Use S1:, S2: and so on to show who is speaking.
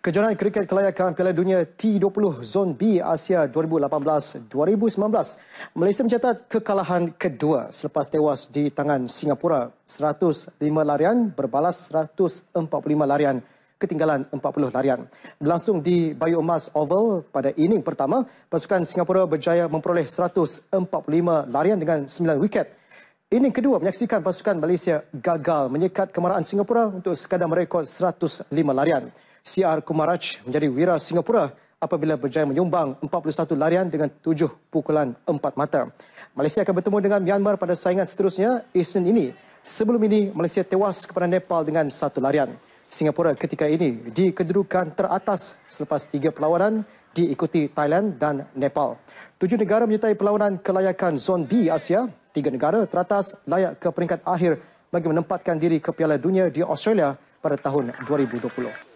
S1: Kejohanan kriket kelayakan Piala Dunia T20 Zone B Asia 2018-2019, Malaysia mencatat kekalahan kedua selepas tewas di tangan Singapura 105 larian berbalas 145 larian ketinggalan 40 larian. Berlangsung di Bayu Emas Oval pada inning pertama, pasukan Singapura berjaya memperoleh 145 larian dengan 9 wiket. Inning kedua menyaksikan pasukan Malaysia gagal menyekat kemarahan Singapura untuk sekadar merekod 105 larian. CR Kumaraj menjadi wira Singapura apabila berjaya menyumbang 41 larian dengan 7 pukulan 4 mata. Malaysia akan bertemu dengan Myanmar pada saingan seterusnya Isnin ini. Sebelum ini, Malaysia tewas kepada Nepal dengan satu larian. Singapura ketika ini di kedudukan teratas selepas tiga perlawanan diikuti Thailand dan Nepal. Tujuh negara menyertai perlawanan kelayakan Zon B Asia. Tiga negara teratas layak ke peringkat akhir bagi menempatkan diri ke Piala Dunia di Australia pada tahun 2020.